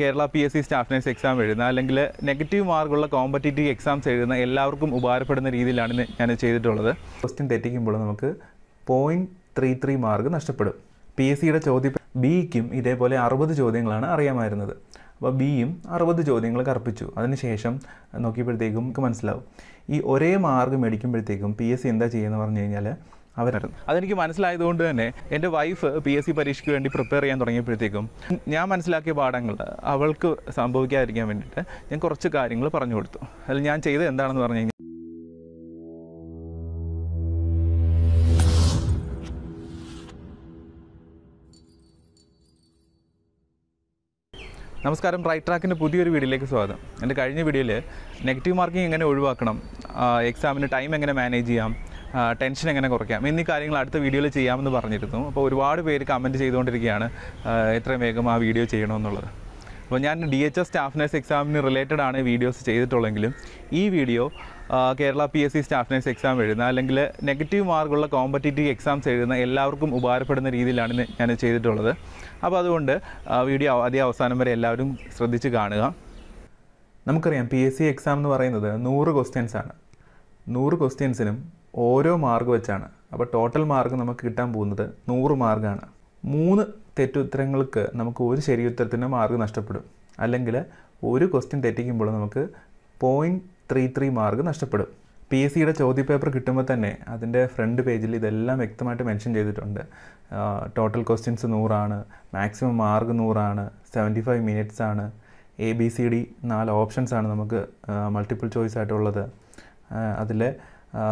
Kerala P S C staff nurse exam എഴുതുന്ന അല്ലെങ്കിൽ negative മാർക്കുള്ള competitive exams എഴുതുന്ന എല്ലാവർക്കും ഉപകാരപ്പെടുന്ന രീതിയിലാണ് ഞാൻ ചെയ്തിട്ടുള്ളത് ക്വസ്റ്റ്യൻ തെറ്റിക്കുമ്പോൾ നമുക്ക് പോയിൻറ്റ് ത്രീ ത്രീ മാർക്ക് നഷ്ടപ്പെടും പി എസ് സിയുടെ ചോദ്യം ബിക്കും ഇതേപോലെ അറുപത് ചോദ്യങ്ങളാണ് അറിയാമായിരുന്നത് അപ്പോൾ ബിയും അറുപത് ചോദ്യങ്ങൾ കർപ്പിച്ചു അതിനുശേഷം നോക്കിയപ്പോഴത്തേക്കും നമുക്ക് മനസ്സിലാവും ഈ ഒരേ മാർക്ക് മേടിക്കുമ്പോഴത്തേക്കും പി എസ് സി എന്താ ചെയ്യുന്നത് പറഞ്ഞു കഴിഞ്ഞാൽ അവരായിരുന്നു അതെനിക്ക് മനസ്സിലായതുകൊണ്ട് തന്നെ എൻ്റെ വൈഫ് പി എസ് സി പരീക്ഷയ്ക്ക് വേണ്ടി പ്രിപ്പയർ ചെയ്യാൻ തുടങ്ങിയപ്പോഴത്തേക്കും ഞാൻ മനസ്സിലാക്കിയ പാഠങ്ങൾ അവൾക്ക് സംഭവിക്കാതിരിക്കാൻ വേണ്ടിയിട്ട് ഞാൻ കുറച്ച് കാര്യങ്ങൾ പറഞ്ഞു കൊടുത്തു അതിൽ ഞാൻ ചെയ്തത് എന്താണെന്ന് പറഞ്ഞു കഴിഞ്ഞാൽ നമസ്കാരം റൈറ്റ് ട്രാക്കിൻ്റെ പുതിയൊരു വീഡിയോയിലേക്ക് സ്വാഗതം എൻ്റെ കഴിഞ്ഞ വീഡിയോയിൽ നെഗറ്റീവ് മാർക്കിംഗ് എങ്ങനെ ഒഴിവാക്കണം എക്സാമിന് ടൈം എങ്ങനെ മാനേജ് ചെയ്യാം ടെൻഷൻ എങ്ങനെ കുറയ്ക്കാം എന്നീ കാര്യങ്ങൾ അടുത്ത വീഡിയോയിൽ ചെയ്യാമെന്ന് പറഞ്ഞിരുന്നു അപ്പോൾ ഒരുപാട് പേര് കമൻറ്റ് ചെയ്തുകൊണ്ടിരിക്കുകയാണ് എത്രയും വേഗം ആ വീഡിയോ ചെയ്യണമെന്നുള്ളത് അപ്പോൾ ഞാൻ D H S staff nurse എക്സാമിന് റിലേറ്റഡ് ആണ് വീഡിയോസ് ചെയ്തിട്ടുള്ളെങ്കിലും ഈ video Kerala P S C staff nurse exam എഴുതുന്ന അല്ലെങ്കിൽ നെഗറ്റീവ് മാർക്കുള്ള കോമ്പറ്റേറ്റീവ് എക്സാംസ് എഴുതുന്ന എല്ലാവർക്കും ഉപകാരപ്പെടുന്ന രീതിയിലാണ് ഞാൻ ചെയ്തിട്ടുള്ളത് അപ്പോൾ അതുകൊണ്ട് വീഡിയോ ആദ്യ അവസാനം വരെ എല്ലാവരും ശ്രദ്ധിച്ച് കാണുക നമുക്കറിയാം പി എസ് സി എക്സാം എന്ന് പറയുന്നത് നൂറ് ക്വസ്റ്റ്യൻസാണ് ആണ് നൂറ് ക്വസ്റ്റ്യൻസിനും ഓരോ മാർക്ക് വെച്ചാണ് അപ്പോൾ ടോട്ടൽ മാർക്ക് നമുക്ക് കിട്ടാൻ പോകുന്നത് നൂറ് മാർക്കാണ് മൂന്ന് തെറ്റുത്തരങ്ങൾക്ക് നമുക്ക് ഒരു ശരിയുത്തരത്തിന് മാർക്ക് നഷ്ടപ്പെടും അല്ലെങ്കിൽ ഒരു ക്വസ്റ്റ്യൻ തെറ്റിക്കുമ്പോൾ നമുക്ക് പോയിൻറ്റ് ത്രീ ത്രീ മാർക്ക് നഷ്ടപ്പെടും പി എസ് സിയുടെ ചോദ്യപേപ്പർ കിട്ടുമ്പോൾ തന്നെ അതിൻ്റെ ഫ്രണ്ട് പേജിൽ ഇതെല്ലാം വ്യക്തമായിട്ട് മെൻഷൻ ചെയ്തിട്ടുണ്ട് ടോട്ടൽ ക്വസ്റ്റ്യൻസ് നൂറാണ് മാക്സിമം മാർക്ക് നൂറാണ് സെവൻറ്റി ഫൈവ് മിനിറ്റ്സ് ആണ് എ ബി സി ഡി നാല് ഓപ്ഷൻസ് ആണ് നമുക്ക് മൾട്ടിപ്പിൾ ചോയ്സ് ആയിട്ടുള്ളത് അതിൽ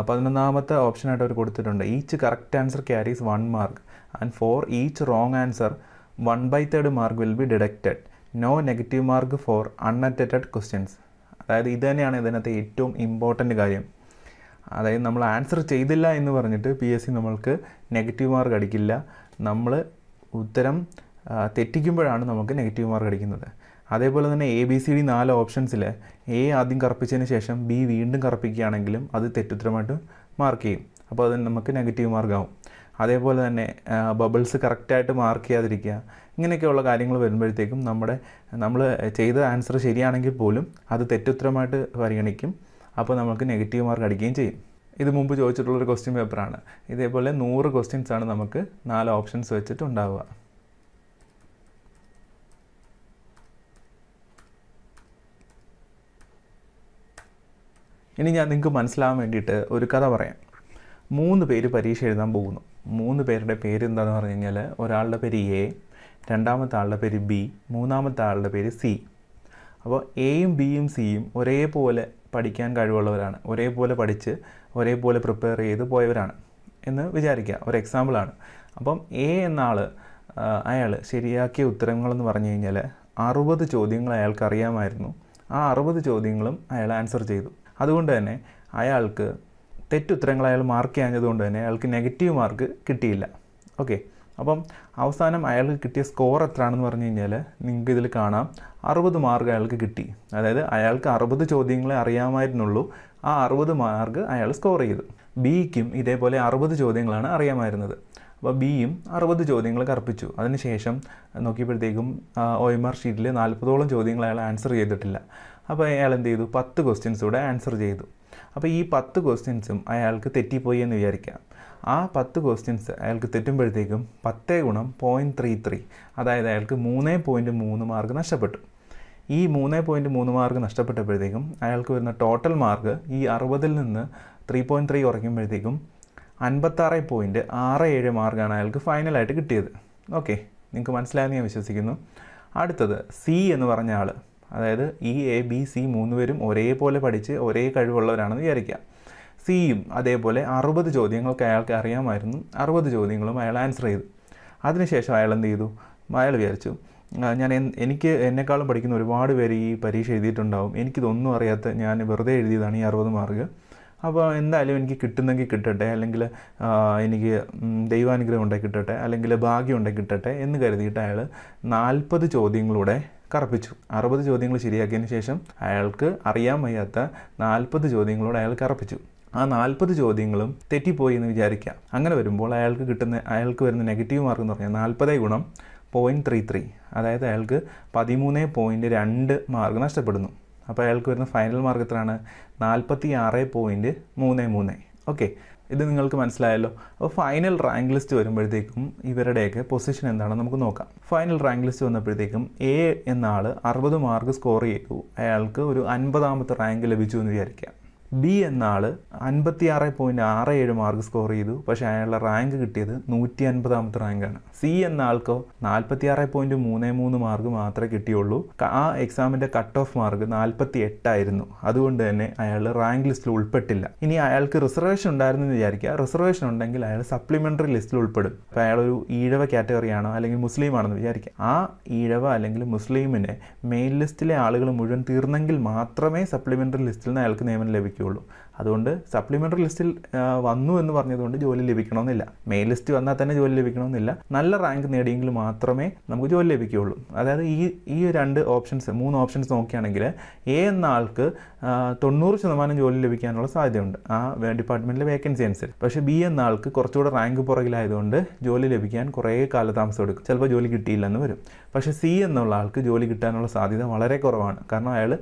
പതിനൊന്നാമത്തെ ഓപ്ഷനായിട്ട് അവർ കൊടുത്തിട്ടുണ്ട് each correct answer carries one mark and for each wrong answer one by third mark will be deducted no negative mark for unattended questions അതായത് ഇത് തന്നെയാണ് ഇതിനകത്ത് ഏറ്റവും ഇമ്പോർട്ടൻ്റ് കാര്യം അതായത് നമ്മൾ ആൻസർ ചെയ്തില്ല എന്ന് പറഞ്ഞിട്ട് പി എസ് സി നമ്മൾക്ക് നെഗറ്റീവ് മാർക്ക് അടിക്കില്ല നമ്മൾ ഉത്തരം തെറ്റിക്കുമ്പോഴാണ് നമുക്ക് നെഗറ്റീവ് മാർക്ക് അടിക്കുന്നത് അതേപോലെ തന്നെ എ ബി സി ഡി നാല് ഓപ്ഷൻസിൽ എ ആദ്യം കറുപ്പിച്ചതിന് ശേഷം ബി വീണ്ടും കറുപ്പിക്കുകയാണെങ്കിലും അത് തെറ്റുത്തരമായിട്ട് മാർക്ക് ചെയ്യും അപ്പോൾ അത് നമുക്ക് നെഗറ്റീവ് മാർക്കാവും അതേപോലെ തന്നെ ബബിൾസ് കറക്റ്റായിട്ട് മാർക്ക് ചെയ്യാതിരിക്കുക ഇങ്ങനെയൊക്കെയുള്ള കാര്യങ്ങൾ വരുമ്പോഴത്തേക്കും നമ്മുടെ നമ്മൾ ചെയ്ത ആൻസർ ശരിയാണെങ്കിൽ പോലും അത് തെറ്റുത്തരമായിട്ട് പരിഗണിക്കും അപ്പോൾ നമുക്ക് നെഗറ്റീവ് മാർക്ക് അടിക്കുകയും ചെയ്യും ഇത് മുമ്പ് ചോദിച്ചിട്ടുള്ളൊരു ക്വസ്റ്റ്യൻ പേപ്പറാണ് ഇതേപോലെ നൂറ് ക്വസ്റ്റ്യൻസാണ് നമുക്ക് നാല് ഓപ്ഷൻസ് വെച്ചിട്ട് ഉണ്ടാവുക ഇനി ഞാൻ നിങ്ങൾക്ക് മനസ്സിലാവാൻ വേണ്ടിയിട്ട് ഒരു കഥ പറയാം മൂന്ന് പേര് പരീക്ഷ എഴുതാൻ പോകുന്നു മൂന്ന് പേരുടെ പേര് എന്താണെന്ന് പറഞ്ഞു കഴിഞ്ഞാൽ ഒരാളുടെ പേര് എ രണ്ടാമത്തെ ആളുടെ പേര് ബി മൂന്നാമത്തെ ആളുടെ പേര് സി അപ്പോൾ എയും ബിയും സിയും ഒരേപോലെ പഠിക്കാൻ കഴിവുള്ളവരാണ് ഒരേപോലെ പഠിച്ച് ഒരേപോലെ പ്രിപ്പയർ ചെയ്ത് പോയവരാണ് എന്ന് വിചാരിക്കുക ഒരു എക്സാമ്പിളാണ് അപ്പം എ എന്ന ആൾ അയാൾ ശരിയാക്കിയ ഉത്തരങ്ങളെന്ന് പറഞ്ഞു കഴിഞ്ഞാൽ അറുപത് ചോദ്യങ്ങൾ അയാൾക്ക് അറിയാമായിരുന്നു ആ അറുപത് ചോദ്യങ്ങളും അയാൾ ആൻസർ ചെയ്തു അതുകൊണ്ട് തന്നെ അയാൾക്ക് തെറ്റുത്തരങ്ങൾ അയാൾ മാർക്ക് ചെയ്യാഞ്ഞതുകൊണ്ട് തന്നെ അയാൾക്ക് നെഗറ്റീവ് മാർക്ക് കിട്ടിയില്ല ഓക്കെ അപ്പം അവസാനം അയാൾക്ക് കിട്ടിയ സ്കോർ എത്രയാണെന്ന് പറഞ്ഞു കഴിഞ്ഞാൽ നിങ്ങൾക്ക് ഇതിൽ കാണാം അറുപത് മാർക്ക് അയാൾക്ക് കിട്ടി അതായത് അയാൾക്ക് അറുപത് ചോദ്യങ്ങളെ അറിയാമായിരുന്നുള്ളൂ ആ അറുപത് മാർക്ക് അയാൾ സ്കോർ ചെയ്തു ബിക്കും ഇതേപോലെ അറുപത് ചോദ്യങ്ങളാണ് അറിയാമായിരുന്നത് അപ്പോൾ ബിയും അറുപത് ചോദ്യങ്ങൾ കറുപ്പിച്ചു അതിനുശേഷം നോക്കിയപ്പോഴത്തേക്കും ഒ എം ആർ ഷീറ്റിൽ നാൽപ്പതോളം ചോദ്യങ്ങൾ അയാൾ ആൻസർ ചെയ്തിട്ടില്ല അപ്പോൾ അയാൾ എന്ത് ചെയ്തു പത്ത് ക്വസ്റ്റ്യൻസ് കൂടെ ആൻസർ ചെയ്തു അപ്പോൾ ഈ പത്ത് ക്വസ്റ്റ്യൻസും അയാൾക്ക് തെറ്റിപ്പോയി എന്ന് വിചാരിക്കാം ആ പത്ത് ക്വസ്റ്റ്യൻസ് അയാൾക്ക് തെറ്റുമ്പോഴത്തേക്കും പത്തേ ഗുണം പോയിൻറ്റ് ത്രീ ത്രീ അതായത് അയാൾക്ക് മൂന്നേ പോയിൻറ്റ് മൂന്ന് മാർക്ക് നഷ്ടപ്പെട്ടു ഈ മൂന്ന് പോയിൻറ്റ് മൂന്ന് മാർക്ക് നഷ്ടപ്പെട്ടപ്പോഴത്തേക്കും അയാൾക്ക് വരുന്ന ടോട്ടൽ മാർക്ക് ഈ അറുപതിൽ നിന്ന് ത്രീ പോയിൻറ്റ് ത്രീ കുറയ്ക്കുമ്പോഴത്തേക്കും അൻപത്താറ് പോയിൻറ്റ് ആറ് ഏഴ് മാർക്കാണ് അയാൾക്ക് ഫൈനലായിട്ട് കിട്ടിയത് ഓക്കെ നിങ്ങൾക്ക് മനസ്സിലായെന്ന് ഞാൻ വിശ്വസിക്കുന്നു അടുത്തത് സി എന്ന് പറഞ്ഞ ആൾ അതായത് ഇ എ ബി സി മൂന്ന് പേരും ഒരേപോലെ പഠിച്ച് ഒരേ കഴിവുള്ളവരാണെന്ന് വിചാരിക്കാം സിയും അതേപോലെ അറുപത് ചോദ്യങ്ങൾക്ക് അയാൾക്ക് അറിയാമായിരുന്നു അറുപത് ചോദ്യങ്ങളും അയാൾ ആൻസർ ചെയ്തു അതിനുശേഷം അയാൾ എന്ത് ചെയ്തു അയാൾ വിചാരിച്ചു ഞാൻ എനിക്ക് എന്നെക്കാളും പഠിക്കുന്ന ഒരുപാട് പേര് ഈ പരീക്ഷ എഴുതിയിട്ടുണ്ടാവും എനിക്കിതൊന്നും അറിയാത്ത ഞാൻ വെറുതെ എഴുതിയതാണ് ഈ അറുപത് മാർക്ക് അപ്പോൾ എന്തായാലും എനിക്ക് കിട്ടുന്നെങ്കിൽ കിട്ടട്ടെ അല്ലെങ്കിൽ എനിക്ക് ദൈവാനുഗ്രഹം ഉണ്ടെങ്കിൽ കിട്ടട്ടെ അല്ലെങ്കിൽ ഭാഗ്യം ഉണ്ടെങ്കിൽ കിട്ടട്ടെ എന്ന് കരുതിയിട്ട് അയാൾ നാൽപ്പത് ചോദ്യങ്ങളൂടെ കറപ്പിച്ചു അറുപത് ചോദ്യങ്ങൾ ശരിയാക്കിയതിന് ശേഷം അയാൾക്ക് അറിയാൻ വയ്യാത്ത നാൽപ്പത് ചോദ്യങ്ങളോട് അയാൾ കറപ്പിച്ചു ആ നാൽപ്പത് ചോദ്യങ്ങളും തെറ്റിപ്പോയി എന്ന് വിചാരിക്കുക അങ്ങനെ വരുമ്പോൾ അയാൾക്ക് കിട്ടുന്ന അയാൾക്ക് വരുന്ന നെഗറ്റീവ് മാർക്ക് എന്ന് പറഞ്ഞാൽ നാൽപ്പതേ ഗുണം പോയിൻറ്റ് ത്രീ ത്രീ അതായത് അയാൾക്ക് പതിമൂന്ന് പോയിൻറ്റ് രണ്ട് മാർക്ക് നഷ്ടപ്പെടുന്നു അപ്പോൾ അയാൾക്ക് വരുന്ന ഫൈനൽ മാർക്ക് എത്രയാണ് നാൽപ്പത്തി ആറ് പോയിൻറ്റ് മൂന്ന് മൂന്ന് ഓക്കെ ഇത് നിങ്ങൾക്ക് മനസ്സിലായല്ലോ അപ്പോൾ ഫൈനൽ റാങ്ക് ലിസ്റ്റ് വരുമ്പോഴത്തേക്കും ഇവരുടെയൊക്കെ പൊസിഷൻ എന്താണെന്ന് നമുക്ക് നോക്കാം ഫൈനൽ റാങ്ക് ലിസ്റ്റ് വന്നപ്പോഴത്തേക്കും എ എന്ന ആൾ അറുപത് മാർക്ക് സ്കോർ ചെയ്തു അയാൾക്ക് ഒരു അൻപതാമത്തെ റാങ്ക് ലഭിച്ചു എന്ന് വിചാരിക്കാം ബി എന്ന ആൾ അൻപത്തി ആറ് പോയിൻറ്റ് ആറ് ഏഴ് മാർക്ക് സ്കോർ ചെയ്തു പക്ഷേ അയാളുടെ റാങ്ക് കിട്ടിയത് നൂറ്റി അൻപതാമത്തെ റാങ്കാണ് സി എന്ന ആൾക്കോ നാൽപ്പത്തി ആറ് പോയിൻറ്റ് മൂന്ന് മൂന്ന് മാർക്ക് മാത്രമേ കിട്ടിയുള്ളൂ ആ എക്സാമിൻ്റെ കട്ട് ഓഫ് മാർക്ക് നാൽപ്പത്തി എട്ടായിരുന്നു അതുകൊണ്ട് തന്നെ അയാൾ റാങ്ക് ലിസ്റ്റിൽ ഉൾപ്പെട്ടില്ല ഇനി അയാൾക്ക് റിസർവേഷൻ എന്ന് വിചാരിക്കുക റിസർവേഷൻ ഉണ്ടെങ്കിൽ അയാൾ സപ്ലിമെൻ്ററി ലിസ്റ്റിൽ ഉൾപ്പെടും അപ്പോൾ അയാളൊരു ഈഴവ കാറ്റഗറിയാണോ അല്ലെങ്കിൽ മുസ്ലിം ആണെന്ന് വിചാരിക്കുക ആ ഈഴവ അല്ലെങ്കിൽ മുസ്ലിമിനെ മെയിൻ ലിസ്റ്റിലെ ആളുകൾ മുഴുവൻ തീർന്നെങ്കിൽ മാത്രമേ സപ്ലിമെൻ്ററി ലിസ്റ്റിൽ നിന്ന് അയാൾക്ക് നിയമനം ലഭിക്കൂ Yo lo... അതുകൊണ്ട് സപ്ലിമെൻ്ററി ലിസ്റ്റിൽ വന്നു എന്ന് പറഞ്ഞതുകൊണ്ട് ജോലി ലഭിക്കണമെന്നില്ല മെയിൻ ലിസ്റ്റ് വന്നാൽ തന്നെ ജോലി ലഭിക്കണമെന്നില്ല നല്ല റാങ്ക് നേടിയെങ്കിൽ മാത്രമേ നമുക്ക് ജോലി ലഭിക്കുകയുള്ളൂ അതായത് ഈ ഈ രണ്ട് ഓപ്ഷൻസ് മൂന്ന് ഓപ്ഷൻസ് നോക്കുകയാണെങ്കിൽ എ എന്ന ആൾക്ക് തൊണ്ണൂറ് ശതമാനം ജോലി ലഭിക്കാനുള്ള സാധ്യതയുണ്ട് ആ ഡിപ്പാർട്ട്മെൻറ്റിലെ വേക്കൻസി അനുസരിച്ച് പക്ഷേ ബി എന്ന ആൾക്ക് കുറച്ചുകൂടെ റാങ്ക് പുറകിലായതുകൊണ്ട് ജോലി ലഭിക്കാൻ കുറേ കാലതാമസം എടുക്കും ചിലപ്പോൾ ജോലി കിട്ടിയില്ലെന്ന് വരും പക്ഷേ സി എന്നുള്ള ആൾക്ക് ജോലി കിട്ടാനുള്ള സാധ്യത വളരെ കുറവാണ് കാരണം അയാൾ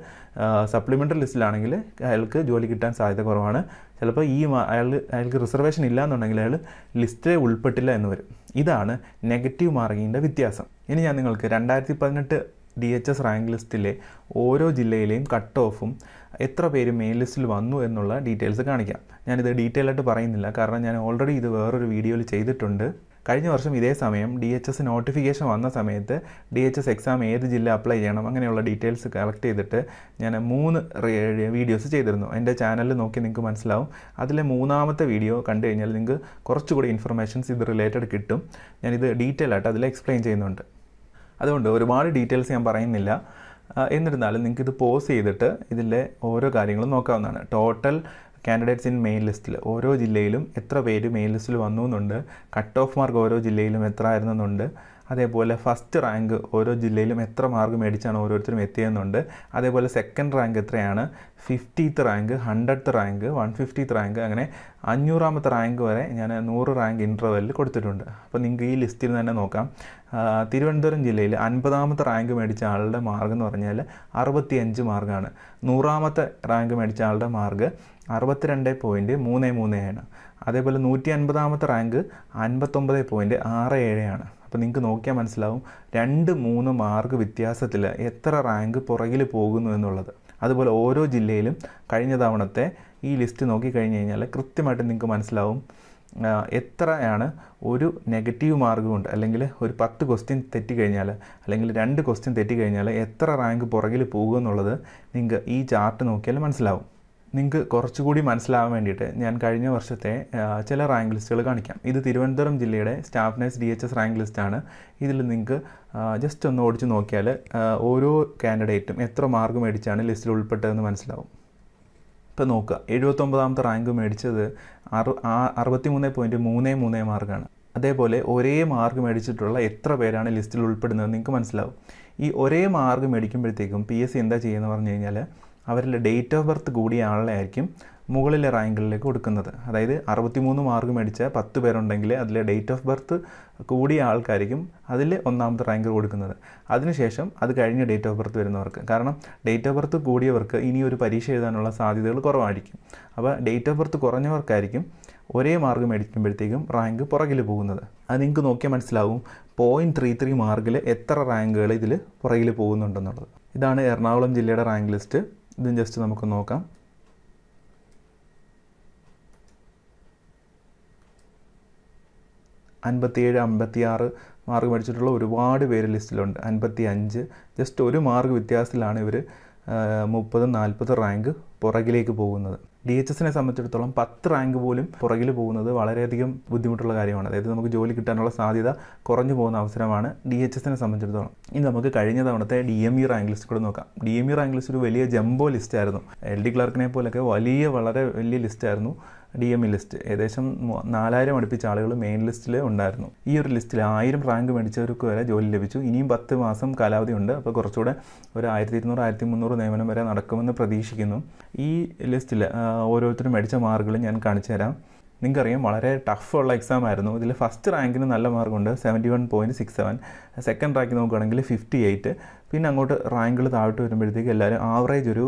സപ്ലിമെൻ്ററി ലിസ്റ്റിലാണെങ്കിൽ അയാൾക്ക് ജോലി കിട്ടാൻ സാധ്യത കുറവാണ് ചിലപ്പോൾ ഈ അയാൾ അയാൾക്ക് റിസർവേഷൻ ഇല്ല എന്നുണ്ടെങ്കിൽ അയാൾ ലിസ്റ്റിൽ ഉൾപ്പെട്ടില്ല എന്ന് വരും ഇതാണ് നെഗറ്റീവ് മാർക്കിങ്ങിൻ്റെ വ്യത്യാസം ഇനി ഞാൻ നിങ്ങൾക്ക് രണ്ടായിരത്തി പതിനെട്ട് ഡി എച്ച് എസ് റാങ്ക് ലിസ്റ്റിലെ ഓരോ ജില്ലയിലെയും കട്ട് ഓഫും എത്ര പേര് മെയിൻ ലിസ്റ്റിൽ വന്നു എന്നുള്ള ഡീറ്റെയിൽസ് കാണിക്കാം ഞാനിത് ഡീറ്റെയിൽ ആയിട്ട് പറയുന്നില്ല കാരണം ഞാൻ ഓൾറെഡി ഇത് വേറൊരു വീഡിയോയിൽ ചെയ്തിട്ടുണ്ട് കഴിഞ്ഞ വർഷം ഇതേ സമയം ഡി എച്ച് എസ് നോട്ടിഫിക്കേഷൻ വന്ന സമയത്ത് ഡി എച്ച് എസ് എക്സാം ഏത് ജില്ല അപ്ലൈ ചെയ്യണം അങ്ങനെയുള്ള ഡീറ്റെയിൽസ് കളക്ട് ചെയ്തിട്ട് ഞാൻ മൂന്ന് വീഡിയോസ് ചെയ്തിരുന്നു എൻ്റെ ചാനലിൽ നോക്കി നിങ്ങൾക്ക് മനസ്സിലാവും അതിലെ മൂന്നാമത്തെ വീഡിയോ കണ്ടു കഴിഞ്ഞാൽ നിങ്ങൾക്ക് കുറച്ചുകൂടി ഇൻഫർമേഷൻസ് ഇത് റിലേറ്റഡ് കിട്ടും ഞാനിത് ഡീറ്റെയിൽ ആയിട്ട് അതിൽ എക്സ്പ്ലെയിൻ ചെയ്യുന്നുണ്ട് അതുകൊണ്ട് ഒരുപാട് ഡീറ്റെയിൽസ് ഞാൻ പറയുന്നില്ല എന്നിരുന്നാലും നിങ്ങൾക്കിത് പോസ് ചെയ്തിട്ട് ഇതിലെ ഓരോ കാര്യങ്ങളും നോക്കാവുന്നതാണ് ടോട്ടൽ കാൻഡിഡേറ്റ്സ് ഇൻ മെയിൻ ലിസ്റ്റിൽ ഓരോ ജില്ലയിലും എത്ര പേര് മെയിൻ ലിസ്റ്റിൽ വന്നു എന്നുണ്ട് കട്ട് ഓഫ് മാർക്ക് ഓരോ ജില്ലയിലും എത്ര ആയിരുന്നുണ്ട് അതേപോലെ ഫസ്റ്റ് റാങ്ക് ഓരോ ജില്ലയിലും എത്ര മാർക്ക് മേടിച്ചാണ് ഓരോരുത്തരും എത്തിയെന്നുണ്ട് അതേപോലെ സെക്കൻഡ് റാങ്ക് എത്രയാണ് fiftieth rank hundred rank one fiftieth rank അങ്ങനെ അഞ്ഞൂറാമത്തെ റാങ്ക് വരെ ഞാൻ നൂറ് റാങ്ക് ഇൻ്റർവെല്ലിൽ കൊടുത്തിട്ടുണ്ട് അപ്പോൾ നിങ്ങൾക്ക് ഈ ലിസ്റ്റിൽ തന്നെ നോക്കാം തിരുവനന്തപുരം ജില്ലയിൽ അൻപതാമത്തെ റാങ്ക് മേടിച്ച ആളുടെ മാർക്ക് എന്ന് പറഞ്ഞാൽ അറുപത്തിയഞ്ച് മാർക്കാണ് നൂറാമത്തെ റാങ്ക് മേടിച്ച ആളുടെ മാർക്ക് അറുപത്തിരണ്ട് പോയിൻറ്റ് മൂന്ന് മൂന്ന് ആണ് അതേപോലെ നൂറ്റി അൻപതാമത്തെ റാങ്ക് അൻപത്തൊമ്പത് പോയിൻറ്റ് ആറ് ഏഴാണ് അപ്പോൾ നിങ്ങൾക്ക് നോക്കിയാൽ മനസ്സിലാവും രണ്ട് മൂന്ന് മാർക്ക് വ്യത്യാസത്തിൽ എത്ര റാങ്ക് പുറകിൽ പോകുന്നു എന്നുള്ളത് അതുപോലെ ഓരോ ജില്ലയിലും കഴിഞ്ഞ തവണത്തെ ഈ ലിസ്റ്റ് നോക്കിക്കഴിഞ്ഞ് കഴിഞ്ഞാൽ കൃത്യമായിട്ട് നിങ്ങൾക്ക് മനസ്സിലാവും എത്രയാണ് ഒരു നെഗറ്റീവ് മാർക്ക് കൊണ്ട് അല്ലെങ്കിൽ ഒരു പത്ത് ക്വസ്റ്റ്യൻ തെറ്റിക്കഴിഞ്ഞാൽ അല്ലെങ്കിൽ രണ്ട് ക്വസ്റ്റ്യൻ തെറ്റിക്കഴിഞ്ഞാൽ എത്ര റാങ്ക് പുറകിൽ പോകുമെന്നുള്ളത് നിങ്ങൾക്ക് ഈ ചാർട്ട് നോക്കിയാൽ മനസ്സിലാവും നിങ്ങൾക്ക് കുറച്ചുകൂടി മനസ്സിലാവാൻ വേണ്ടിയിട്ട് ഞാൻ കഴിഞ്ഞ വർഷത്തെ ചില റാങ്ക് ലിസ്റ്റുകൾ കാണിക്കാം ഇത് തിരുവനന്തപുരം ജില്ലയുടെ staff nurse D H S rank ലിസ്റ്റാണ് ഇതിൽ നിങ്ങൾക്ക് ജസ്റ്റ് ഒന്ന് ഓടിച്ച് നോക്കിയാൽ ഓരോ കാൻഡിഡേറ്റും എത്ര മാർക്ക് മേടിച്ചാണ് ലിസ്റ്റിൽ ഉൾപ്പെട്ടതെന്ന് മനസ്സിലാവും ഇപ്പോൾ നോക്കുക എഴുപത്തൊമ്പതാമത്തെ റാങ്ക് മേടിച്ചത് അറു അറുപത്തി മൂന്ന് പോയിൻറ്റ് മൂന്ന് മൂന്ന് മാർക്കാണ് അതേപോലെ ഒരേ മാർക്ക് മേടിച്ചിട്ടുള്ള എത്ര പേരാണ് ലിസ്റ്റിൽ ഉൾപ്പെടുന്നത് നിങ്ങൾക്ക് മനസ്സിലാവും ഈ ഒരേ മാർക്ക് മേടിക്കുമ്പോഴത്തേക്കും പി എസ് സി എന്താ ചെയ്യുന്നതെന്ന് പറഞ്ഞു കഴിഞ്ഞാൽ അവരിൽ ഡേറ്റ് ഓഫ് ബർത്ത് കൂടിയ ആളെ ആയിരിക്കും മുകളിലെ റാങ്കിലേക്ക് കൊടുക്കുന്നത് അതായത് അറുപത്തിമൂന്ന് മാർക്ക് മേടിച്ച പത്ത് പേരുണ്ടെങ്കിൽ അതിലെ ഡേറ്റ് ഓഫ് ബർത്ത് കൂടിയ ആൾക്കാരിക്കും അതിൽ ഒന്നാമത്തെ റാങ്ക് കൊടുക്കുന്നത് അതിനുശേഷം അത് കഴിഞ്ഞ ഡേറ്റ് ഓഫ് ബർത്ത് വരുന്നവർക്ക് കാരണം ഡേറ്റ് ഓഫ് ബർത്ത് കൂടിയവർക്ക് ഇനി ഒരു പരീക്ഷ എഴുതാനുള്ള സാധ്യതകൾ കുറവായിരിക്കും അപ്പോൾ ഡേറ്റ് ഓഫ് ബർത്ത് കുറഞ്ഞവർക്കായിരിക്കും ഒരേ മാർക്ക് മേടിക്കുമ്പോഴത്തേക്കും റാങ്ക് പുറകിൽ പോകുന്നത് അത് നിങ്ങൾക്ക് നോക്കിയാൽ മനസ്സിലാവും പോയിൻറ്റ് ത്രീ ത്രീ മാർക്കിൽ എത്ര റാങ്കുകൾ ഇതിൽ പുറകിൽ പോകുന്നുണ്ടെന്നുള്ളത് ഇതാണ് എറണാകുളം ജില്ലയുടെ റാങ്ക് ലിസ്റ്റ് ഇതും ജസ്റ്റ് നമുക്ക് നോക്കാം അൻപത്തിയേഴ് അമ്പത്തിയാറ് മാർക്ക് മേടിച്ചിട്ടുള്ള ഒരുപാട് പേര് ലിസ്റ്റിലുണ്ട് അൻപത്തി അഞ്ച് ജസ്റ്റ് ഒരു മാർക്ക് വ്യത്യാസത്തിലാണ് ഇവർ മുപ്പത് നാൽപ്പത് റാങ്ക് പുറകിലേക്ക് പോകുന്നത് ഡി എച്ച് എസിനെ സംബന്ധിച്ചിടത്തോളം പത്ത് റാങ്ക് പോലും പുറകിൽ പോകുന്നത് വളരെയധികം ബുദ്ധിമുട്ടുള്ള കാര്യമാണ് അതായത് നമുക്ക് ജോലി കിട്ടാനുള്ള സാധ്യത കുറഞ്ഞു പോകുന്ന അവസരമാണ് ഡി എച്ച് എസിനെ സംബന്ധിച്ചിടത്തോളം ഇനി നമുക്ക് കഴിഞ്ഞ തവണത്തെ D M E rank list കൂടെ നോക്കാം D M E rank list ഒരു വലിയ ജംബോ ലിസ്റ്റ് ആയിരുന്നു എൽ ഡി ക്ലർക്കിനെ പോലൊക്കെ വലിയ വളരെ വലിയ ലിസ്റ്റ് ആയിരുന്നു ഡി എം ഇ ലിസ്റ്റ് ഏകദേശം നാലായിരം അടുപ്പിച്ച ആളുകൾ മെയിൻ ലിസ്റ്റിൽ ഉണ്ടായിരുന്നു ഈ ഒരു ലിസ്റ്റിൽ ആയിരം റാങ്ക് മേടിച്ചവർക്ക് വരെ ജോലി ലഭിച്ചു ഇനിയും പത്ത് മാസം കാലാവധിയുണ്ട് അപ്പോൾ കുറച്ചുകൂടെ ഒരു ആയിരത്തി ഇരുന്നൂറ് ആയിരത്തി മുന്നൂറ് നിയമനം വരെ നടക്കുമെന്ന് പ്രതീക്ഷിക്കുന്നു ഈ ലിസ്റ്റിൽ ഓരോരുത്തരും മേടിച്ച മാർക്കുകൾ ഞാൻ കാണിച്ചു തരാം നിങ്ങൾക്കറിയാം വളരെ ടഫുള്ള എക്സാം ആയിരുന്നു ഇതിൽ ഫസ്റ്റ് റാങ്കിന് നല്ല മാർക്കുണ്ട് seventy one point six seven second rank നോക്കുകയാണെങ്കിൽ ഫിഫ്റ്റി എയ്റ്റ് പിന്നെ അങ്ങോട്ട് റാങ്കുകൾ താഴ്ത്തു വരുമ്പോഴത്തേക്ക് എല്ലാവരും ആവറേജ് ഒരു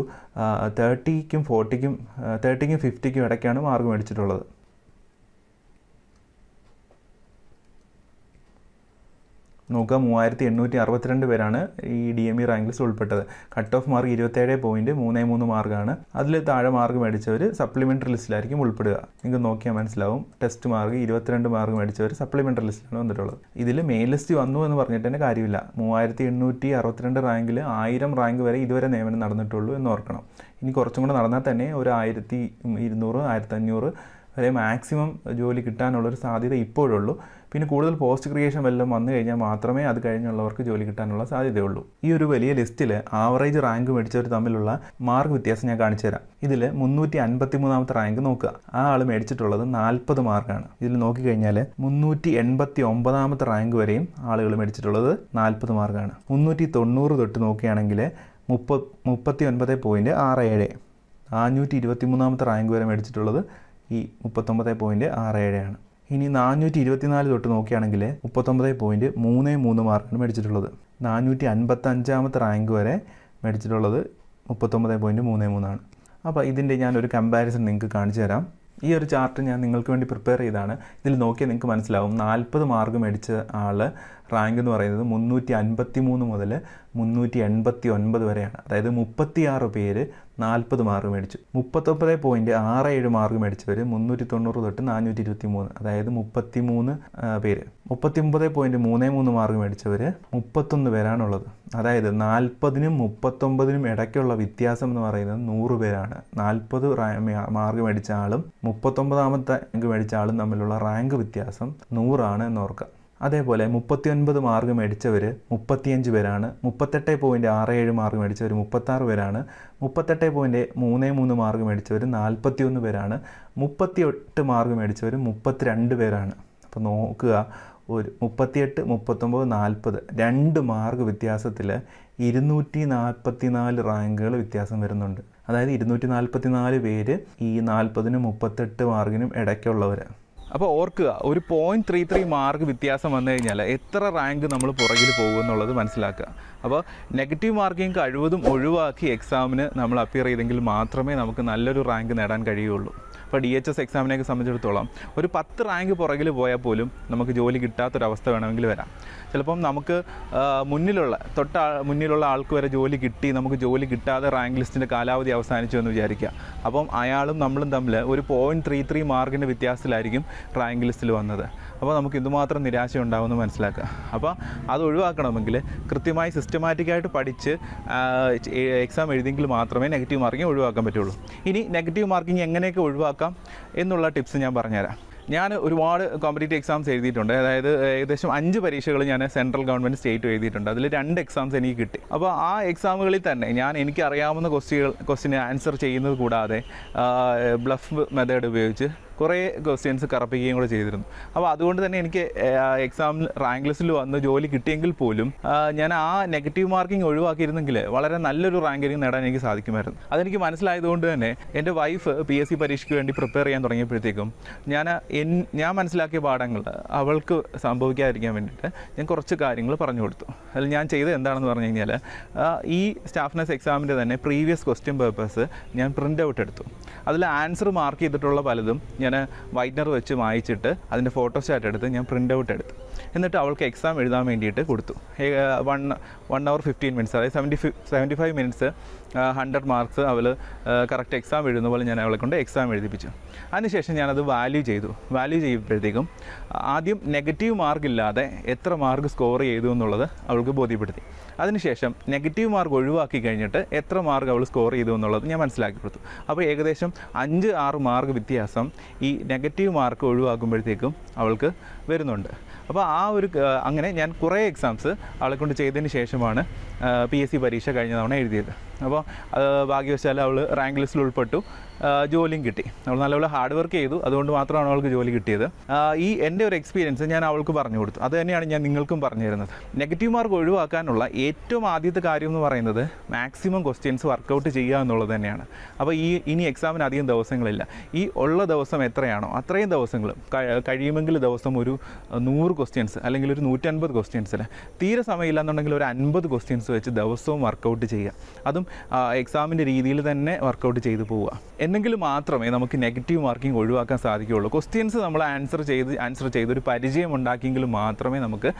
തേർട്ടിക്കും ഫോർട്ടിക്കും തേർട്ടിക്കും ഫിഫ്റ്റിക്കും ഇടയ്ക്കാണ് മാർക്ക് മേടിച്ചിട്ടുള്ളത് നോക്കുക മൂവായിരത്തി എണ്ണൂറ്റി അറുപത്തിരണ്ട് പേരാണ് ഈ D M E e rank list ഉൾപ്പെട്ടത് കട്ട് ഓഫ് മാർക്ക് ഇരുപത്തേഴ് പോയിൻറ്റ് മൂന്ന് മൂന്ന് മാർക്കാണ് അതിൽ താഴെ മാർക്ക് മേടിച്ചവർ സപ്ലിമെൻ്ററി ലിസ്റ്റിലായിരിക്കും ഉൾപ്പെടുക നിങ്ങൾക്ക് നോക്കിയാൽ മനസ്സിലാവും ടെസ്റ്റ് മാർക്ക് ഇരുപത്തിരണ്ട് മാർക്ക് മേടിച്ചവർ സപ്ലിമെൻ്ററി ലിസ്റ്റിലാണ് വന്നിട്ടുള്ളത് ഇതിൽ മെയിൻ ലിസ്റ്റ് വന്നു എന്ന് പറഞ്ഞിട്ട് തന്നെ കാര്യമില്ല മൂവായിരത്തി എണ്ണൂറ്റി അറുപത്തിരണ്ട് റാങ്കിൽ ആയിരം റാങ്ക് വരെ ഇതുവരെ നിയമനം നടന്നിട്ടുള്ളൂ എന്ന് ഓർക്കണം ഇനി കുറച്ചും കൂടെ നടന്നാൽ തന്നെ ഒരു ആയിരത്തി ഇരുന്നൂറ് ആയിരത്തി അഞ്ഞൂറ് അതായത് മാക്സിമം ജോലി കിട്ടാനുള്ളൊരു സാധ്യത ഇപ്പോഴുള്ളൂ പിന്നെ കൂടുതൽ പോസ്റ്റ് ക്രിയേഷൻ വല്ലതും വന്നു കഴിഞ്ഞാൽ മാത്രമേ അത് കഴിഞ്ഞുള്ളവർക്ക് ജോലി കിട്ടാനുള്ള സാധ്യതയുള്ളൂ ഈ ഒരു വലിയ ലിസ്റ്റിൽ ആവറേജ് റാങ്ക് മേടിച്ചവർ തമ്മിലുള്ള മാർക്ക് വ്യത്യാസം ഞാൻ കാണിച്ചു തരാം ഇതിൽ മുന്നൂറ്റി അൻപത്തി മൂന്നാമത്തെ റാങ്ക് നോക്കുക ആ ആൾ മേടിച്ചിട്ടുള്ളത് നാൽപ്പത് മാർക്കാണ് ഇതിൽ നോക്കിക്കഴിഞ്ഞാൽ മുന്നൂറ്റി എൺപത്തി ഒമ്പതാമത്തെ റാങ്ക് വരെയും ആളുകൾ മേടിച്ചിട്ടുള്ളത് നാൽപ്പത് മാർക്കാണ് മുന്നൂറ്റി തൊണ്ണൂറ് തൊട്ട് നോക്കുകയാണെങ്കിൽ മുപ്പത് മുപ്പത്തി ഒൻപത് പോയിൻറ്റ് ആറ് ഏഴ് നാനൂറ്റി ഇരുപത്തി മൂന്നാമത്തെ റാങ്ക് വരെ മേടിച്ചിട്ടുള്ളത് ഈ മുപ്പത്തൊമ്പത് പോയിൻറ്റ് ആറ് ഏഴാണ് ഇനി നാനൂറ്റി ഇരുപത്തിനാല് തൊട്ട് നോക്കുകയാണെങ്കിൽ മുപ്പത്തൊമ്പത് പോയിൻറ്റ് മൂന്ന് മൂന്ന് മാർക്കാണ് മേടിച്ചിട്ടുള്ളത് നാനൂറ്റി അൻപത്തഞ്ചാമത്തെ റാങ്ക് വരെ മേടിച്ചിട്ടുള്ളത് മുപ്പത്തൊമ്പത് പോയിൻറ്റ് മൂന്ന് മൂന്നാണ് അപ്പോൾ ഇതിൻ്റെ ഞാനൊരു കമ്പാരിസൺ നിങ്ങൾക്ക് കാണിച്ചു തരാം ഈ ഒരു ചാർട്ട് ഞാൻ നിങ്ങൾക്ക് വേണ്ടി പ്രിപ്പയർ ചെയ്താണ് ഇതിൽ നോക്കിയാൽ നിങ്ങൾക്ക് മനസ്സിലാവും നാൽപ്പത് മാർക്ക് മേടിച്ച ആൾ റാങ്ക് എന്ന് പറയുന്നത് മുന്നൂറ്റി അൻപത്തി മൂന്ന് മുതൽ മുന്നൂറ്റി എൺപത്തി ഒൻപത് വരെയാണ് അതായത് മുപ്പത്തിയാറ് പേര് നാൽപ്പത് മാർക്ക് മേടിച്ചു മുപ്പത്തൊമ്പത് പോയിൻറ്റ് ആറ് ഏഴ് മാർക്ക് മേടിച്ചവർ മുന്നൂറ്റി തൊണ്ണൂറ് തൊട്ട് നാനൂറ്റി ഇരുപത്തി മൂന്ന് അതായത് മുപ്പത്തി മൂന്ന് പേര് മുപ്പത്തി ഒമ്പത് പോയിൻറ്റ് മൂന്ന് മൂന്ന് മാർക്ക് മേടിച്ചവർ മുപ്പത്തൊന്ന് പേരാണുള്ളത് അതായത് നാൽപ്പതിനും മുപ്പത്തൊമ്പതിനും ഇടയ്ക്കുള്ള വ്യത്യാസം എന്ന് പറയുന്നത് നൂറ് പേരാണ് നാൽപ്പത് മാർക്ക് മേടിച്ച ആളും മുപ്പത്തൊമ്പതാമത്തെ റാങ്ക് മേടിച്ച ആളും തമ്മിലുള്ള റാങ്ക് വ്യത്യാസം നൂറാണ് എന്ന് ഓർക്കാം അതേപോലെ മുപ്പത്തിയൊൻപത് മാർക്ക് മേടിച്ചവർ മുപ്പത്തിയഞ്ച് പേരാണ് മുപ്പത്തെട്ട് പോയിൻ്റ് ആറ് ഏഴ് മാർക്ക് മേടിച്ചവർ മുപ്പത്താറ് പേരാണ് മുപ്പത്തെട്ട് പോയിൻ്റ് മൂന്ന് മൂന്ന് മാർക്ക് മേടിച്ചവർ നാൽപ്പത്തിയൊന്ന് പേരാണ് മുപ്പത്തിയെട്ട് മാർക്ക് മേടിച്ചവർ മുപ്പത്തിരണ്ട് പേരാണ് അപ്പോൾ നോക്കുക ഒരു മുപ്പത്തിയെട്ട് മുപ്പത്തൊമ്പത് നാൽപ്പത് രണ്ട് മാർക്ക് വ്യത്യാസത്തിൽ ഇരുന്നൂറ്റി നാൽപ്പത്തി നാല് റാങ്കുകൾ വ്യത്യാസം വരുന്നുണ്ട് അതായത് ഇരുന്നൂറ്റി നാൽപ്പത്തി നാല് പേര് ഈ നാൽപ്പതിനും മുപ്പത്തെട്ട് മാർക്കിനും ഇടയ്ക്കുള്ളവരാണ് അപ്പോൾ ഓർക്കുക ഒരു പോയിൻറ്റ് ത്രീ ത്രീ മാർക്ക് വ്യത്യാസം വന്നു കഴിഞ്ഞാൽ എത്ര റാങ്ക് നമ്മൾ പുറകിൽ പോകും എന്നുള്ളത് മനസ്സിലാക്കുക അപ്പോൾ നെഗറ്റീവ് മാർക്കിങ് കഴിവതും ഒഴിവാക്കി എക്സാമിന് നമ്മൾ അപ്പിയർ ചെയ്തെങ്കിൽ മാത്രമേ നമുക്ക് നല്ലൊരു റാങ്ക് നേടാൻ കഴിയുള്ളൂ ഇപ്പോൾ ഡി എച്ച് എസ് എക്സാമിനെയൊക്കെ സംബന്ധിച്ചിടത്തോളം ഒരു പത്ത് റാങ്ക് പുറകിൽ പോയാൽ പോലും നമുക്ക് ജോലി കിട്ടാത്തൊരവസ്ഥ വേണമെങ്കിൽ വരാം ചിലപ്പം നമുക്ക് മുന്നിലുള്ള തൊട്ട മുന്നിലുള്ള ആൾക്ക് വരെ ജോലി കിട്ടി നമുക്ക് ജോലി കിട്ടാതെ റാങ്ക് ലിസ്റ്റിൻ്റെ കാലാവധി അവസാനിച്ചു എന്ന് വിചാരിക്കുക അപ്പം അയാളും നമ്മളും തമ്മിൽ ഒരു പോയിൻറ്റ് ത്രീ ത്രീ മാർക്കിൻ്റെ വ്യത്യാസത്തിലായിരിക്കും റാങ്ക് ലിസ്റ്റിൽ വന്നത് അപ്പോൾ നമുക്ക് ഇതുമാത്രം നിരാശ ഉണ്ടാവുമെന്ന് മനസ്സിലാക്കുക അപ്പോൾ അത് ഒഴിവാക്കണമെങ്കിൽ കൃത്യമായി സിസ്റ്റമാറ്റിക്കായിട്ട് പഠിച്ച് എക്സാം എഴുതിയെങ്കിൽ മാത്രമേ നെഗറ്റീവ് മാർക്കിംഗ് ഒഴിവാക്കാൻ പറ്റുള്ളൂ ഇനി നെഗറ്റീവ് മാർക്കിംഗ് എങ്ങനെയൊക്കെ ഒഴിവാക്കാം എന്നുള്ള ടിപ്സ് ഞാൻ പറഞ്ഞുതരാം ഞാൻ ഒരുപാട് കോമ്പറ്റേറ്റീവ് എക്സാംസ് എഴുതിയിട്ടുണ്ട് അതായത് ഏകദേശം അഞ്ച് പരീക്ഷകൾ ഞാൻ സെൻട്രൽ ഗവൺമെൻറ് സ്റ്റേറ്റ് എഴുതിയിട്ടുണ്ട് അതിൽ രണ്ട് എക്സാംസ് എനിക്ക് കിട്ടി അപ്പോൾ ആ എക്സാമുകളിൽ തന്നെ ഞാൻ അറിയാവുന്ന ക്വസ്റ്റ്യകൾ ക്വസ്റ്റിന് ആൻസർ ചെയ്യുന്നത് കൂടാതെ ബ്ലഫ് മെത്തേഡ് ഉപയോഗിച്ച് കുറേ ക്വസ്റ്റ്യൻസ് കറപ്പിക്കുകയും കൂടെ ചെയ്തിരുന്നു അപ്പോൾ അതുകൊണ്ട് തന്നെ എനിക്ക് എക്സാമിൽ റാങ്ക് ലിസ്റ്റിൽ വന്ന് ജോലി കിട്ടിയെങ്കിൽ പോലും ഞാൻ ആ നെഗറ്റീവ് മാർക്കിംഗ് ഒഴിവാക്കിയിരുന്നെങ്കിൽ വളരെ നല്ലൊരു റാങ്കിങ് നേടാൻ എനിക്ക് സാധിക്കുമായിരുന്നു അതെനിക്ക് മനസ്സിലായതുകൊണ്ട് തന്നെ എൻ്റെ വൈഫ് പി എസ് സി പരീക്ഷയ്ക്ക് വേണ്ടി പ്രിപ്പയർ ചെയ്യാൻ തുടങ്ങിയപ്പോഴത്തേക്കും ഞാൻ ഞാൻ മനസ്സിലാക്കിയ പാഠങ്ങൾ അവൾക്ക് സംഭവിക്കാതിരിക്കാൻ വേണ്ടിയിട്ട് ഞാൻ കുറച്ച് കാര്യങ്ങൾ പറഞ്ഞു കൊടുത്തു അതിൽ ഞാൻ ചെയ്തത് എന്താണെന്ന് പറഞ്ഞു കഴിഞ്ഞാൽ ഈ സ്റ്റാഫ്നസ് എക്സാമിൻ്റെ തന്നെ പ്രീവിയസ് ക്വസ്റ്റ്യൻ പേപ്പേഴ്സ് ഞാൻ പ്രിൻ്റ് ഔട്ട് എടുത്തു അതിൽ ആൻസർ മാർക്ക് ചെയ്തിട്ടുള്ള പലതും ഞാൻ വൈറ്റ്നർ വെച്ച് മായിച്ചിട്ട് അതിൻ്റെ സ്റ്റാറ്റ് എടുത്ത് ഞാൻ പ്രിൻ്റ് ഔട്ട് എടുത്തു എന്നിട്ട് അവൾക്ക് എക്സാം എഴുതാൻ വേണ്ടിയിട്ട് കൊടുത്തു വൺ വൺ അവർ ഫിഫ്റ്റീൻ മിനിറ്റ്സ് അതായത് seventy seventy five minutes hundred marks അവൾ കറക്റ്റ് എക്സാം എഴുതുന്ന പോലെ ഞാൻ അവളെ കൊണ്ട് എക്സാം എഴുതിപ്പിച്ചു അതിനുശേഷം ഞാനത് വാല്യൂ ചെയ്തു വാല്യൂ ചെയ്യുമ്പോഴത്തേക്കും ആദ്യം നെഗറ്റീവ് മാർക്ക് ഇല്ലാതെ എത്ര മാർക്ക് സ്കോർ ചെയ്തു എന്നുള്ളത് അവൾക്ക് ബോധ്യപ്പെടുത്തി അതിനുശേഷം നെഗറ്റീവ് മാർക്ക് ഒഴിവാക്കി കഴിഞ്ഞിട്ട് എത്ര മാർക്ക് അവൾ സ്കോർ ചെയ്തു എന്നുള്ളത് ഞാൻ മനസ്സിലാക്കി കൊടുത്തു അപ്പോൾ ഏകദേശം അഞ്ച് ആറ് മാർക്ക് വ്യത്യാസം ഈ നെഗറ്റീവ് മാർക്ക് ഒഴിവാക്കുമ്പോഴത്തേക്കും അവൾക്ക് വരുന്നുണ്ട് അപ്പോൾ ആ ഒരു അങ്ങനെ ഞാൻ കുറേ എക്സാംസ് ആളെക്കൊണ്ട് കൊണ്ട് ചെയ്തതിന് ശേഷമാണ് പി എസ് സി പരീക്ഷ കഴിഞ്ഞ തവണ എഴുതിയത് അപ്പോൾ ഭാഗ്യവശാൽ അവൾ റാങ്ക് ലിസ്റ്റിൽ ഉൾപ്പെട്ടു ജോലിയും കിട്ടി അവൾ നല്ലപോലെ ഹാർഡ് വർക്ക് ചെയ്തു അതുകൊണ്ട് മാത്രമാണ് അവൾക്ക് ജോലി കിട്ടിയത് ഈ എൻ്റെ ഒരു എക്സ്പീരിയൻസ് ഞാൻ അവൾക്ക് പറഞ്ഞു കൊടുത്തു അത് തന്നെയാണ് ഞാൻ നിങ്ങൾക്കും പറഞ്ഞു തരുന്നത് നെഗറ്റീവ് മാർക്ക് ഒഴിവാക്കാനുള്ള ഏറ്റവും ആദ്യത്തെ കാര്യം എന്ന് പറയുന്നത് മാക്സിമം ക്വസ്റ്റ്യൻസ് വർക്കൗട്ട് ചെയ്യുക എന്നുള്ളത് തന്നെയാണ് അപ്പോൾ ഈ ഇനി എക്സാമിന് അധികം ദിവസങ്ങളില്ല ഈ ഉള്ള ദിവസം എത്രയാണോ അത്രയും ദിവസങ്ങൾ കഴിയുമെങ്കിൽ ദിവസം ഒരു നൂറ് ക്വസ്റ്റ്യൻസ് അല്ലെങ്കിൽ ഒരു നൂറ്റൻപത് ക്വസ്റ്റ്യൻസിൽ തീരെ സമയമില്ല എന്നുണ്ടെങ്കിൽ ഒരു അൻപത് ക്വസ്റ്റ്യൻസ് വെച്ച് ദിവസവും വർക്കൗട്ട് ചെയ്യുക അതും എക്സാമിൻ്റെ രീതിയിൽ തന്നെ വർക്കൗട്ട് ചെയ്തു പോവുക എന്നെങ്കിലും മാത്രമേ നമുക്ക് നെഗറ്റീവ് മാർക്കിംഗ് ഒഴിവാക്കാൻ സാധിക്കുകയുള്ളൂ ക്വസ്റ്റ്യൻസ് നമ്മൾ ആൻസർ ചെയ്ത് ആൻസർ ചെയ്ത് ഒരു പരിചയം ഉണ്ടാക്കിയെങ്കിൽ മാത്രമേ നമുക്ക്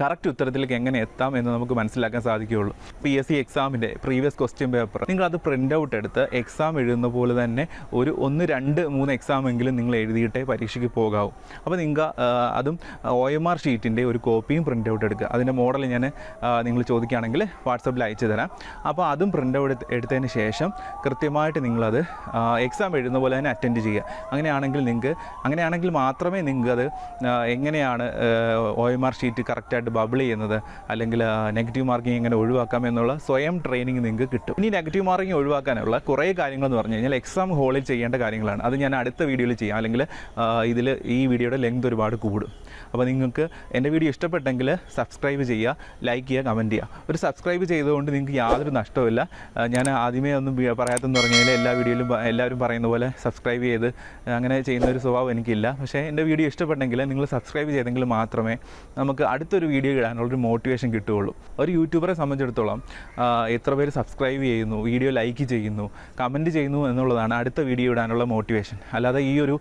കറക്റ്റ് ഉത്തരത്തിലേക്ക് എങ്ങനെ എത്താം എന്ന് നമുക്ക് മനസ്സിലാക്കാൻ സാധിക്കുകയുള്ളൂ പി എസ് സി എക്സാമിൻ്റെ പ്രീവിയസ് ക്വസ്റ്റ്യൻ പേപ്പർ നിങ്ങൾ അത് പ്രിൻ്റ് ഔട്ട് എടുത്ത് എക്സാം എഴുതുന്ന പോലെ തന്നെ ഒരു ഒന്ന് രണ്ട് മൂന്ന് എക്സാം എങ്കിലും നിങ്ങൾ എഴുതിയിട്ടേ പരീക്ഷയ്ക്ക് പോകാവും അപ്പോൾ നിങ്ങൾ അതും ഒ എം ആർ ഷീറ്റിൻ്റെ ഒരു കോപ്പിയും പ്രിൻ്റ് ഔട്ട് എടുക്കുക അതിൻ്റെ മോഡൽ ഞാൻ നിങ്ങൾ ചോദിക്കുകയാണെങ്കിൽ വാട്സപ്പിൽ അയച്ചു തരാം അപ്പോൾ അതും പ്രിൻ്റ് വീഡിയോ എടുത്തതിന് ശേഷം കൃത്യമായിട്ട് നിങ്ങളത് എക്സാം എഴുതുന്ന പോലെ തന്നെ അറ്റൻഡ് ചെയ്യുക അങ്ങനെയാണെങ്കിൽ നിങ്ങൾക്ക് അങ്ങനെയാണെങ്കിൽ മാത്രമേ നിങ്ങൾക്ക് അത് എങ്ങനെയാണ് ഒ എം ആർ ഷീറ്റ് കറക്റ്റായിട്ട് ബബിൾ ചെയ്യുന്നത് അല്ലെങ്കിൽ നെഗറ്റീവ് മാർക്കിംഗ് എങ്ങനെ ഒഴിവാക്കാം എന്നുള്ള സ്വയം ട്രെയിനിങ് നിങ്ങൾക്ക് കിട്ടും ഇനി നെഗറ്റീവ് മാർക്കിംഗ് ഒഴിവാക്കാനുള്ള കുറേ കാര്യങ്ങൾ എന്ന് പറഞ്ഞു കഴിഞ്ഞാൽ എക്സാം ഹോളിൽ ചെയ്യേണ്ട കാര്യങ്ങളാണ് അത് ഞാൻ അടുത്ത വീഡിയോയിൽ ചെയ്യാം അല്ലെങ്കിൽ ഇതിൽ ഈ വീഡിയോയുടെ ലെങ്ത് ഒരുപാട് കൂടും അപ്പോൾ നിങ്ങൾക്ക് എൻ്റെ വീഡിയോ ഇഷ്ടപ്പെട്ടെങ്കിൽ സബ്സ്ക്രൈബ് ചെയ്യുക ലൈക്ക് ചെയ്യുക കമൻറ്റ് ചെയ്യുക ഒരു സബ്സ്ക്രൈബ് ചെയ്തുകൊണ്ട് നിങ്ങൾക്ക് യാതൊരു നഷ്ടവുമില്ല ഞാൻ ആദ്യമേ ഒന്നും പറയാത്തെന്ന് പറഞ്ഞാൽ എല്ലാ വീഡിയോയിലും എല്ലാവരും പറയുന്ന പോലെ സബ്സ്ക്രൈബ് ചെയ്ത് അങ്ങനെ ചെയ്യുന്ന ഒരു സ്വഭാവം എനിക്കില്ല പക്ഷേ എൻ്റെ വീഡിയോ ഇഷ്ടപ്പെട്ടെങ്കിൽ നിങ്ങൾ സബ്സ്ക്രൈബ് ചെയ്തെങ്കിൽ മാത്രമേ നമുക്ക് അടുത്തൊരു വീഡിയോ ഇടാനുള്ളൊരു മോട്ടിവേഷൻ കിട്ടുകയുള്ളൂ ഒരു യൂട്യൂബറെ സംബന്ധിച്ചിടത്തോളം എത്ര പേര് സബ്സ്ക്രൈബ് ചെയ്യുന്നു വീഡിയോ ലൈക്ക് ചെയ്യുന്നു കമൻറ്റ് ചെയ്യുന്നു എന്നുള്ളതാണ് അടുത്ത വീഡിയോ ഇടാനുള്ള മോട്ടിവേഷൻ അല്ലാതെ ഈ ഒരു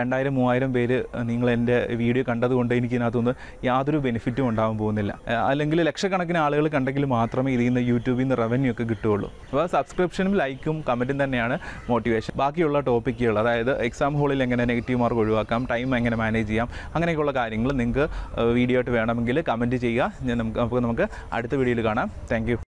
രണ്ടായിരം മൂവായിരം പേര് നിങ്ങൾ എൻ്റെ വീഡിയോ കണ്ടതുകൊണ്ട് എനിക്കിതിനകത്തുനിന്ന് യാതൊരു ബെനിഫിറ്റും ഉണ്ടാകാൻ പോകുന്നില്ല അല്ലെങ്കിൽ ലക്ഷക്കണക്കിന് ആളുകൾ കണ്ടെങ്കിൽ മാത്രമേ ഇതിൽ നിന്ന് യൂട്യൂബിൽ നിന്ന് റവന്യൂ ഒക്കെ കിട്ടുകയുള്ളൂ ഉള്ളൂ അപ്പോൾ സബ്സ്ക്രിപ്ഷനും ലൈക്കും കമൻറ്റും തന്നെയാണ് മോട്ടിവേഷൻ ബാക്കിയുള്ള ടോപ്പിക്കുകൾ അതായത് എക്സാം ഹോളിൽ എങ്ങനെ നെഗറ്റീവ് മാർക്ക് ഒഴിവാക്കാം ടൈം എങ്ങനെ മാനേജ് ചെയ്യാം അങ്ങനെയൊക്കെയുള്ള കാര്യങ്ങൾ നിങ്ങൾക്ക് വീഡിയോ ആയിട്ട് വേണമെങ്കിൽ കമൻറ്റ് ചെയ്യുക ഞാൻ നമുക്ക് നമുക്ക് അടുത്ത വീഡിയോയിൽ കാണാം താങ്ക്